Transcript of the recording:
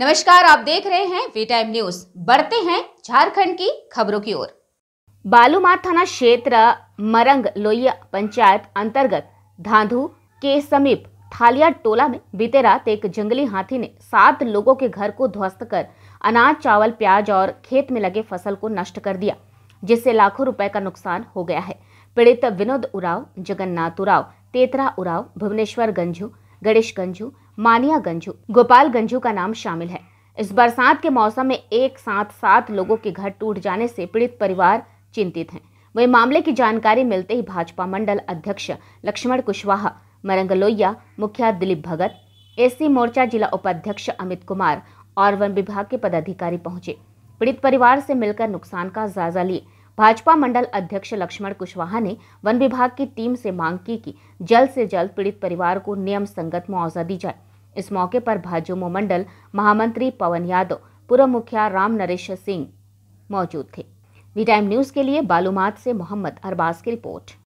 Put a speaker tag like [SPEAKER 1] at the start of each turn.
[SPEAKER 1] नमस्कार आप देख रहे हैं वी टाइम न्यूज बढ़ते हैं झारखंड की खबरों की ओर बालूमार थाना क्षेत्र मरंग लोहिया पंचायत अंतर्गत धांधू के समीप थालिया टोला में बीते रात एक जंगली हाथी ने सात लोगों के घर को ध्वस्त कर अनाज चावल प्याज और खेत में लगे फसल को नष्ट कर दिया जिससे लाखों रुपए का नुकसान हो गया है पीड़ित विनोद उराव जगन्नाथ उराव तेतरा उराव भुवनेश्वर गंजू गणेश गंजू मानिया गंजू गोपाल गंजू का नाम शामिल है इस बरसात के मौसम में एक साथ सात लोगों के घर टूट जाने से पीड़ित परिवार चिंतित हैं वही मामले की जानकारी मिलते ही भाजपा मंडल अध्यक्ष लक्ष्मण कुशवाहा मरंगलोया मुखिया दिलीप भगत एसी मोर्चा जिला उपाध्यक्ष अमित कुमार और वन विभाग के पदाधिकारी पहुंचे पीड़ित परिवार से मिलकर नुकसान का जायजा लिए भाजपा मंडल अध्यक्ष लक्ष्मण कुशवाहा ने वन विभाग की टीम से मांग की कि जल्द से जल्द पीड़ित परिवार को नियम संगत मुआवजा दी जाए इस मौके पर भाजयुमो मंडल महामंत्री पवन यादव पूर्व मुखिया राम नरेश सिंह मौजूद थे वी टाइम न्यूज़ के लिए बालूमात से मोहम्मद अरबाज की रिपोर्ट